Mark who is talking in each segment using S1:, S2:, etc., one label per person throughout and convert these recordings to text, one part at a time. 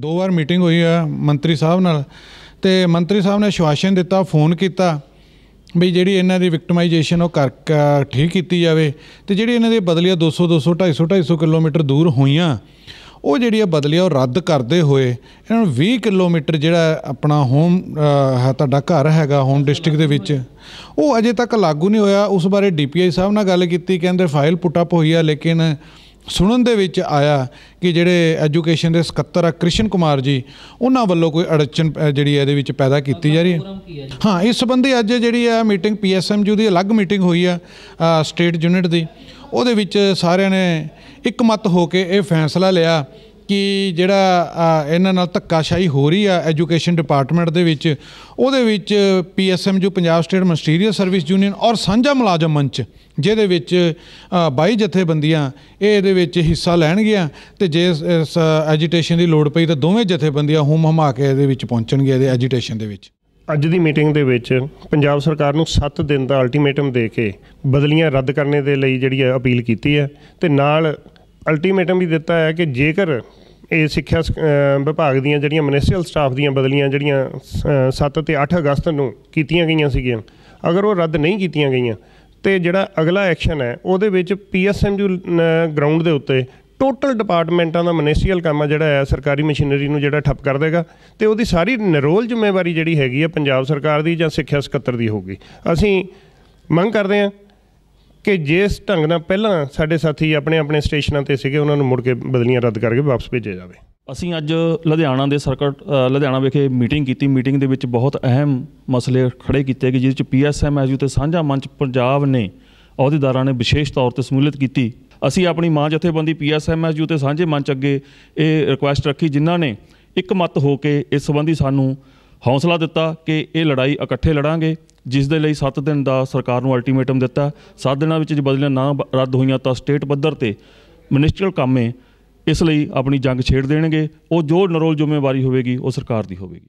S1: ਦੋ ਵਾਰ ਮੀਟਿੰਗ ਹੋਈ ਆ ਮੰਤਰੀ ਸਾਹਿਬ ਨਾਲ ਤੇ ਮੰਤਰੀ ਸਾਹਿਬ ਨੇ ਸ਼ਵਾਸ਼ਨ ਦਿੱਤਾ ਫੋਨ ਕੀਤਾ ਵੀ ਜਿਹੜੀ ਇਹਨਾਂ ਦੀ ਵਿਕਟਮਾਈਜੇਸ਼ਨ ਉਹ ਕਰ ਠੀਕ ਕੀਤੀ ਜਾਵੇ ਤੇ ਜਿਹੜੀ ਇਹਨਾਂ ਦੇ ਬਦਲੀਆਂ 200 200 250 250 ਕਿਲੋਮੀਟਰ ਦੂਰ ਹੋਈਆਂ ਉਹ ਜਿਹੜੀ ਆ ਬਦਲੀਆਂ ਉਹ ਰੱਦ ਕਰਦੇ ਹੋਏ ਇਹਨਾਂ ਨੂੰ 20 ਕਿਲੋਮੀਟਰ ਜਿਹੜਾ ਆਪਣਾ ਹੋਮ ਤੁਹਾਡਾ ਘਰ ਹੈਗਾ ਹੋਮ ਡਿਸਟ੍ਰਿਕਟ ਦੇ ਵਿੱਚ ਉਹ ਅਜੇ ਤੱਕ ਲਾਗੂ ਨਹੀਂ ਹੋਇਆ ਉਸ ਬਾਰੇ ਡੀਪੀਆਈ ਸਾਹਿਬ ਨਾਲ ਗੱਲ ਕੀਤੀ ਕਹਿੰਦੇ ਫਾਈਲ ਪੁੱਟ ਅਪ ਹੋਈ ਆ ਲੇਕਿਨ ਸੁਣਨ ਦੇ ਵਿੱਚ ਆਇਆ ਕਿ ਜਿਹੜੇ ਐਜੂਕੇਸ਼ਨ ਦੇ ਸਕੱਤਰ ਆ ਕ੍ਰਿਸ਼ਨ ਕੁਮਾਰ ਜੀ ਉਹਨਾਂ ਵੱਲੋਂ ਕੋਈ ਅੜਚਨ ਜਿਹੜੀ ਇਹਦੇ ਵਿੱਚ ਪੈਦਾ ਕੀਤੀ ਜਾ ਰਹੀ ਹੈ ਹਾਂ ਇਸ ਸੰਬੰਧੀ ਅੱਜ ਜਿਹੜੀ ਆ ਮੀਟਿੰਗ ਪੀਐਸਐਮਯੂ ਦੀ ਅਲੱਗ ਮੀਟਿੰਗ ਹੋਈ ਆ ਸਟੇਟ ਯੂਨਿਟ ਦੀ ਉਹਦੇ ਵਿੱਚ ਸਾਰਿਆਂ ਨੇ ਇੱਕ ਮਤ ਹੋ ਕੇ ਇਹ ਫੈਸਲਾ ਲਿਆ ਕਿ ਜਿਹੜਾ ਇਹਨਾਂ ਨਾਲ ਧੱਕਾਸ਼ਾਹੀ ਹੋ ਰਹੀ ਆ ਐਜੂਕੇਸ਼ਨ ਡਿਪਾਰਟਮੈਂਟ ਦੇ ਵਿੱਚ ਉਹਦੇ ਵਿੱਚ ਪੀਐਸਐਮ ਜੋ Punjab state ministerial service union ਔਰ ਸਾਂਝਾ ਮੁਲਾਜ਼ਮ ਮੰਚ ਜਿਹਦੇ ਵਿੱਚ 22 ਜਥੇਬੰਦੀਆਂ ਇਹ ਇਹਦੇ ਵਿੱਚ ਹਿੱਸਾ ਲੈਣਗੀਆਂ ਤੇ ਜੇ ਐਜੀਟੇਸ਼ਨ ਦੀ ਲੋੜ ਪਈ ਤਾਂ ਦੋਵੇਂ ਜਥੇਬੰਦੀਆਂ ਹੁਮ ਹਮਾ ਕੇ ਇਹਦੇ ਵਿੱਚ ਪਹੁੰਚਣਗੇ ਇਹਦੇ ਐਜੀਟੇਸ਼ਨ ਦੇ ਵਿੱਚ
S2: ਅੱਜ ਦੀ ਮੀਟਿੰਗ ਦੇ ਵਿੱਚ ਪੰਜਾਬ ਸਰਕਾਰ ਨੂੰ 7 ਦਿਨ ਦਾ ਅਲਟੀਮੇਟਮ ਦੇ ਕੇ ਬਦਲੀਆਂ ਰੱਦ ਕਰਨੇ ਦੇ ਲਈ ਜਿਹੜੀ ਹੈ ਅਪੀਲ ਕੀਤੀ ਹੈ ਤੇ ਨਾਲ ਅਲਟੀਮੇਟਮ ਵੀ ਦਿੱਤਾ ਹੈ ਕਿ ਜੇਕਰ ਇਹ ਸਿੱਖਿਆ ਵਿਭਾਗ ਦੀਆਂ ਜਿਹੜੀਆਂ ਮਿਨਿਸਟਰੀਅਲ ਸਟਾਫ ਦੀਆਂ ਬਦਲੀਆਂ ਜਿਹੜੀਆਂ 7 ਤੇ 8 ਅਗਸਤ ਨੂੰ ਕੀਤੀਆਂ ਗਈਆਂ ਸੀਗੀਆਂ ਅਗਰ ਉਹ ਰੱਦ ਨਹੀਂ ਕੀਤੀਆਂ ਗਈਆਂ ਤੇ ਜਿਹੜਾ ਅਗਲਾ ਐਕਸ਼ਨ ਹੈ ਉਹਦੇ ਵਿੱਚ ਪੀਐਸਐਮਯੂ ਗਰਾਊਂਡ ਦੇ ਉੱਤੇ ਟੋਟਲ ਡਿਪਾਰਟਮੈਂਟਾਂ ਦਾ ਮਨੇਸੀਅਲ ਕੰਮ ਜਿਹੜਾ ਹੈ ਸਰਕਾਰੀ ਮਸ਼ੀਨਰੀ ਨੂੰ ਜਿਹੜਾ ਠੱਪ ਕਰ ਦੇਗਾ ਤੇ ਉਹਦੀ ਸਾਰੀ ਨਿਰੋਲ ਜ਼ਿੰਮੇਵਾਰੀ ਜਿਹੜੀ ਹੈਗੀ ਹੈ ਪੰਜਾਬ ਸਰਕਾਰ ਦੀ ਜਾਂ ਸਿੱਖਿਆ ਸਕੱਤਰ ਦੀ ਹੋਊਗੀ ਅਸੀਂ ਮੰਗ ਕਰਦੇ ਹਾਂ ਕਿ ਜਿਸ ਢੰਗ ਨਾਲ ਪਹਿਲਾਂ ਸਾਡੇ ਸਾਥੀ ਆਪਣੇ ਆਪਣੇ ਸਟੇਸ਼ਨਾਂ ਤੇ ਸੀਗੇ ਉਹਨਾਂ ਨੂੰ ਮੁੜ ਕੇ ਬਦਲੀਆਂ ਰੱਦ ਕਰਕੇ ਵਾਪਸ ਭੇਜਿਆ ਜਾਵੇ
S3: ਅਸੀਂ ਅੱਜ ਲੁਧਿਆਣਾ ਦੇ ਸਰਕਟ ਲੁਧਿਆਣਾ ਵਿਖੇ ਮੀਟਿੰਗ ਕੀਤੀ ਮੀਟਿੰਗ ਦੇ ਵਿੱਚ ਬਹੁਤ ਅਹਿਮ ਮਸਲੇ ਖੜੇ ਕੀਤੇ ਕਿ ਜਿਸ ਵਿੱਚ ਪੀਐਸਐਮਐਸਯੂ ਤੇ ਸਾਂਝਾ ਮੰਚ ਪੰਜਾਬ ਨੇ ਅਹੁਦੇਦਾਰਾਂ ਨੇ ਵਿਸ਼ੇਸ਼ ਤੌਰ ਤੇ ਸਮੂਲਿਤ ਕੀਤੀ ਅਸੀਂ ਆਪਣੀ ਮਾਂ ਜਥੇਬੰਦੀ ਪੀਐਸਐਮਐਸਯੂ ਤੇ ਸਾਂਝੇ ਮੰਚ ਅੱਗੇ ਇਹ ਰਿਕੁਐਸਟ ਰੱਖੀ ਜਿਨ੍ਹਾਂ ਨੇ ਇੱਕ ਮਤ ਹੋ ਕੇ ਇਸ ਸੰਬੰਧੀ ਸਾਨੂੰ ਹੌਸਲਾ ਦਿੱਤਾ ਕਿ ਇਹ ਲੜਾਈ ਇਕੱਠੇ ਲੜਾਂਗੇ ਜਿਸ ਦੇ ਲਈ 7 ਦਿਨ ਦਾ ਸਰਕਾਰ ਨੂੰ ਅਲਟੀਮੇਟਮ ਦਿੱਤਾ 7 ਦਿਨਾਂ ਵਿੱਚ ਜੇ ਬਦਲੀਆਂ ਨਾ ਰੱਦ ਹੋਈਆਂ ਤਾਂ ਸਟੇਟ ਪੱਧਰ ਤੇ ਮਿਨਿਸਟਰੀਅਲ ਕੰਮੇ ਇਸ ਲਈ ਆਪਣੀ ਜੰਗ ਛੇੜ ਦੇਣਗੇ ਉਹ ਜੋ ਨਰੋਲ ਜ਼ਿੰਮੇਵਾਰੀ ਹੋਵੇਗੀ ਉਹ ਸਰਕਾਰ ਦੀ ਹੋਵੇਗੀ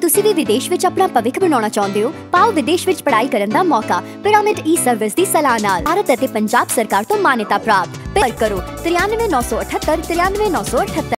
S1: ਤੁਸੀਂ ਵੀ ਵਿਦੇਸ਼ ਵਿੱਚ ਆਪਣਾ ਭਵਿੱਖ ਬਣਾਉਣਾ ਚਾਹੁੰਦੇ ਹੋ ਪਾਓ ਵਿਦੇਸ਼ ਵਿੱਚ ਪੜ੍ਹਾਈ ਕਰਨ ਦਾ ਮੌਕਾ ਪਿਰਾਮਿਡ ਈ ਸਰਵਿਸ ਦੀ ਸਲਾਹ ਨਾਲ ਭਾਰਤ ਅਤੇ ਪੰਜਾਬ ਸਰਕਾਰ ਤੋਂ ਮਾਨਤਾ ਪ੍ਰਾਪਤ ਪਰ ਕਰੋ 93978 93978